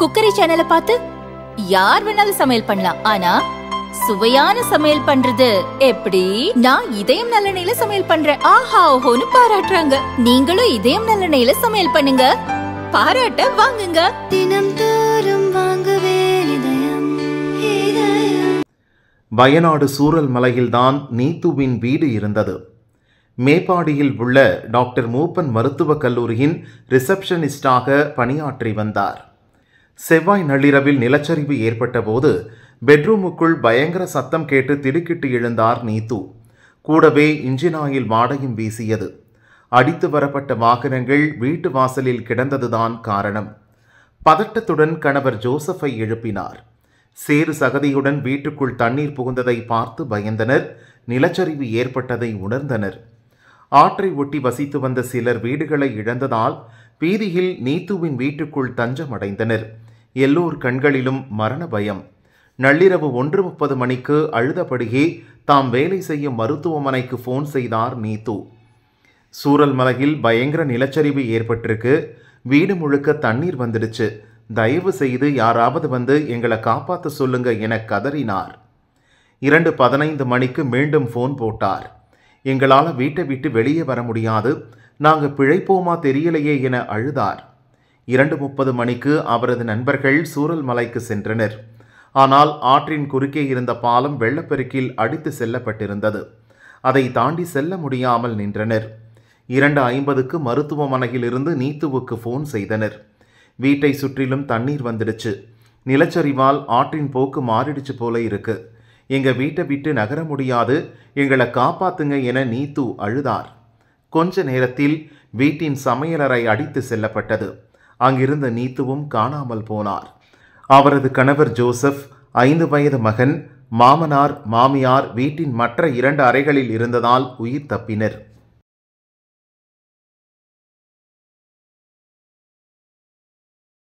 cookery சேனலை பார்த்து யார் வேணாலும் சமையல் பண்ணலாம் ஆனா சுவையான சமையல் பண்றது எப்படி நான் இதயம் நல்லெண்ணெயில சமையல் பண்றேன் ஆஹா ஓஹோன்னு பாராட்டுறாங்க நீங்களும் இதயம் நல்லெண்ணெயில சமையல் பண்ணுங்க பாராட்ட வாங்குங்க தினம் தோறும் வயநாடு சூரல் மலையில்தான் நீத்துவின் வீடு இருந்தது மேப்பாடியில் உள்ள டாக்டர் மூப்பன் மருத்துவக் கல்லூரியின் ரிசப்ஷனிஸ்டாக பணியாற்றி வந்தார் செவ்வாய் நள்ளிரவில் நிலச்சரிவு ஏற்பட்டபோது பெட்ரூமுக்குள் பயங்கர சத்தம் கேட்டு திடுக்கிட்டு எழுந்தார் நீத்து கூடவே இன்ஜின் ஆயில் வாடையும் வீசியது அடித்து வரப்பட்ட வாகனங்கள் வீட்டு வாசலில் கிடந்ததுதான் காரணம் பதட்டத்துடன் கணவர் ஜோசஃபை எழுப்பினார் சேறு சகதியுடன் வீட்டுக்குள் தண்ணீர் புகுந்ததை பார்த்து பயந்தனர் நிலச்சரிவு ஏற்பட்டதை உணர்ந்தனர் ஆற்றை ஒட்டி வசித்து வந்த சிலர் வீடுகளை இழந்ததால் வீதியில் நீத்துவின் வீட்டுக்குள் தஞ்சமடைந்தனர் எல்லோர் கண்களிலும் மரண பயம் நள்ளிரவு ஒன்று முப்பது மணிக்கு அழுதபடியே தாம் வேலை செய்யும் மருத்துவமனைக்கு ஃபோன் செய்தார் நீத்து சூரல் மலையில் பயங்கர நிலச்சரிவு ஏற்பட்டிருக்கு வீடு முழுக்க தண்ணீர் வந்துடுச்சு தயவு செய்து யாராவது வந்து எங்களை காப்பாற்ற சொல்லுங்க என கதறினார் இரண்டு பதினைந்து மணிக்கு மீண்டும் ஃபோன் போட்டார் எங்களால் வீட்டை விட்டு வெளியே வர முடியாது நாங்கள் பிழைப்போமா தெரியலையே என அழுதார் இரண்டு முப்பது மணிக்கு அவரது நண்பர்கள் சூரல் மலைக்கு சென்றனர் ஆனால் ஆற்றின் குறுக்கே இருந்த பாலம் வெள்ளப்பெருக்கில் அடித்து செல்லப்பட்டிருந்தது அதை தாண்டி செல்ல முடியாமல் நின்றனர் இரண்டு ஐம்பதுக்கு மருத்துவமனையிலிருந்து நீத்துவுக்கு ஃபோன் செய்தனர் வீட்டை சுற்றிலும் தண்ணீர் வந்துடுச்சு நிலச்சரிவால் ஆற்றின் போக்கு மாறிடுச்சு போல இருக்கு எங்க வீட்டை விட்டு நகர முடியாது எங்களை காப்பாத்துங்க என நீத்து அழுதார் கொஞ்ச நேரத்தில் வீட்டின் சமையலறை அடித்து செல்லப்பட்டது அங்கிருந்த நீத்துவும் காணாமல் போனார் அவரது கணவர் ஜோசப் ஐந்து வயது மகன் மாமனார் மாமியார் வீட்டின் மற்ற இரண்டு அறைகளில் இருந்ததால் உயிர் தப்பினர்